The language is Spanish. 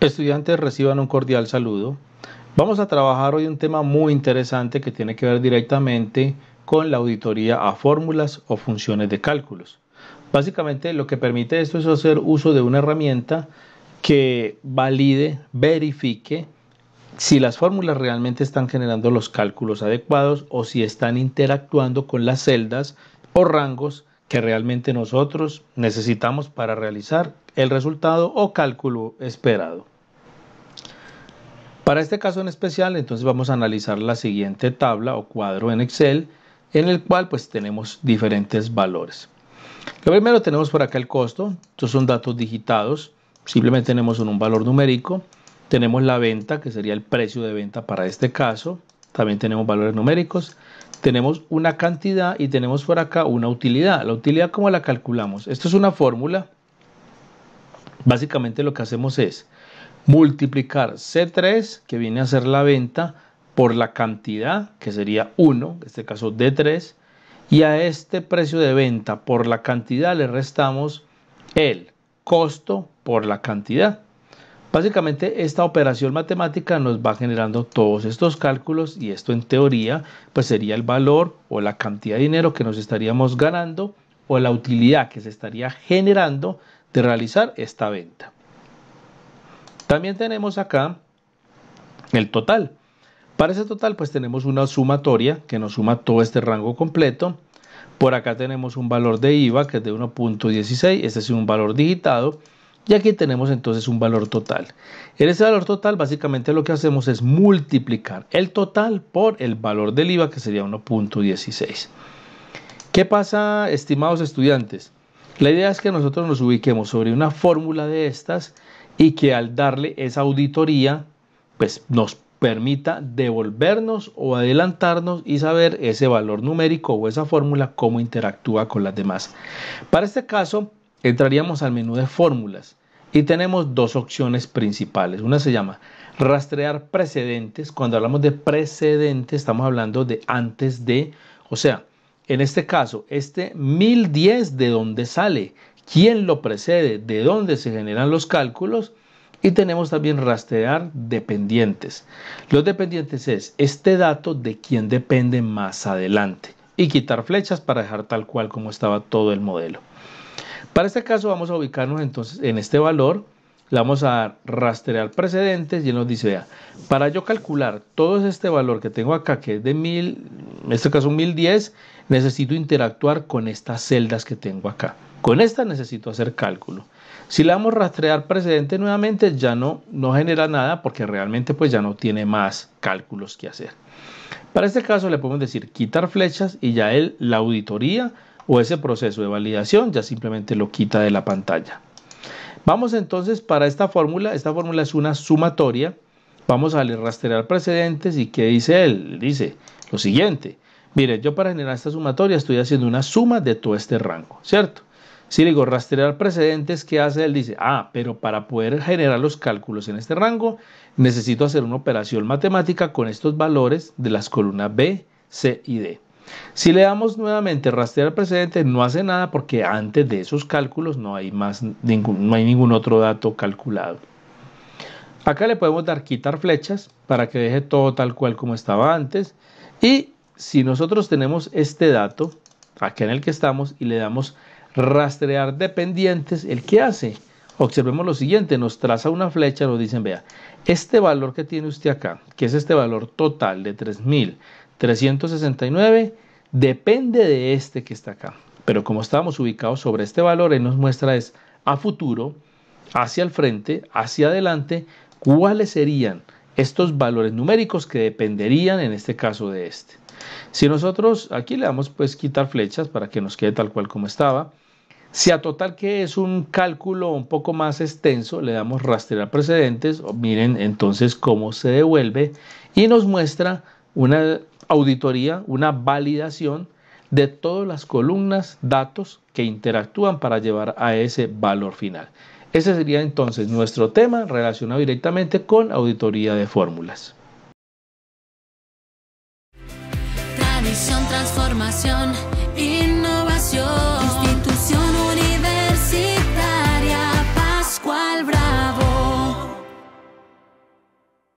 Estudiantes, reciban un cordial saludo. Vamos a trabajar hoy un tema muy interesante que tiene que ver directamente con la auditoría a fórmulas o funciones de cálculos. Básicamente lo que permite esto es hacer uso de una herramienta que valide, verifique si las fórmulas realmente están generando los cálculos adecuados o si están interactuando con las celdas o rangos que realmente nosotros necesitamos para realizar el resultado o cálculo esperado. Para este caso en especial, entonces vamos a analizar la siguiente tabla o cuadro en Excel, en el cual pues tenemos diferentes valores. Lo primero tenemos por acá el costo, estos son datos digitados, simplemente tenemos un valor numérico, tenemos la venta, que sería el precio de venta para este caso, también tenemos valores numéricos, tenemos una cantidad y tenemos por acá una utilidad. La utilidad, ¿cómo la calculamos? Esto es una fórmula. Básicamente lo que hacemos es multiplicar C3, que viene a ser la venta, por la cantidad, que sería 1, en este caso D3, y a este precio de venta por la cantidad le restamos el costo por la cantidad. Básicamente esta operación matemática nos va generando todos estos cálculos y esto en teoría pues sería el valor o la cantidad de dinero que nos estaríamos ganando o la utilidad que se estaría generando de realizar esta venta. También tenemos acá el total. Para ese total pues tenemos una sumatoria que nos suma todo este rango completo. Por acá tenemos un valor de IVA que es de 1.16, este es un valor digitado. Y aquí tenemos entonces un valor total. En ese valor total básicamente lo que hacemos es multiplicar el total por el valor del IVA que sería 1.16. ¿Qué pasa, estimados estudiantes? La idea es que nosotros nos ubiquemos sobre una fórmula de estas y que al darle esa auditoría, pues nos permita devolvernos o adelantarnos y saber ese valor numérico o esa fórmula cómo interactúa con las demás. Para este caso, entraríamos al menú de fórmulas y tenemos dos opciones principales. Una se llama rastrear precedentes. Cuando hablamos de precedentes, estamos hablando de antes de, o sea, en este caso, este 1010 de dónde sale, quién lo precede, de dónde se generan los cálculos y tenemos también rastrear dependientes. Los dependientes es este dato de quién depende más adelante y quitar flechas para dejar tal cual como estaba todo el modelo. Para este caso vamos a ubicarnos entonces en este valor, le vamos a rastrear precedentes y él nos dice, vea, para yo calcular todo este valor que tengo acá, que es de 1000, en este caso 1010, necesito interactuar con estas celdas que tengo acá. Con esta necesito hacer cálculo. Si le damos rastrear precedente nuevamente, ya no, no genera nada porque realmente pues ya no tiene más cálculos que hacer. Para este caso le podemos decir quitar flechas y ya él, la auditoría o ese proceso de validación ya simplemente lo quita de la pantalla. Vamos entonces para esta fórmula. Esta fórmula es una sumatoria. Vamos a rastrear precedentes y ¿qué dice él? Dice lo siguiente. Mire, yo para generar esta sumatoria estoy haciendo una suma de todo este rango, ¿cierto? Si le digo rastrear precedentes, ¿qué hace? Él dice, ah, pero para poder generar los cálculos en este rango, necesito hacer una operación matemática con estos valores de las columnas B, C y D. Si le damos nuevamente rastrear precedentes, no hace nada porque antes de esos cálculos no hay, más, ningún, no hay ningún otro dato calculado. Acá le podemos dar quitar flechas para que deje todo tal cual como estaba antes y si nosotros tenemos este dato, acá en el que estamos, y le damos rastrear dependientes, ¿el qué hace? Observemos lo siguiente, nos traza una flecha, nos dicen, vea, este valor que tiene usted acá, que es este valor total de 3.369, depende de este que está acá. Pero como estamos ubicados sobre este valor, él nos muestra es a futuro, hacia el frente, hacia adelante, cuáles serían estos valores numéricos que dependerían en este caso de este. Si nosotros aquí le damos pues quitar flechas para que nos quede tal cual como estaba, si a total que es un cálculo un poco más extenso, le damos rastrear precedentes, miren entonces cómo se devuelve y nos muestra una auditoría, una validación de todas las columnas, datos que interactúan para llevar a ese valor final. Ese sería entonces nuestro tema relacionado directamente con auditoría de fórmulas. transformación, innovación.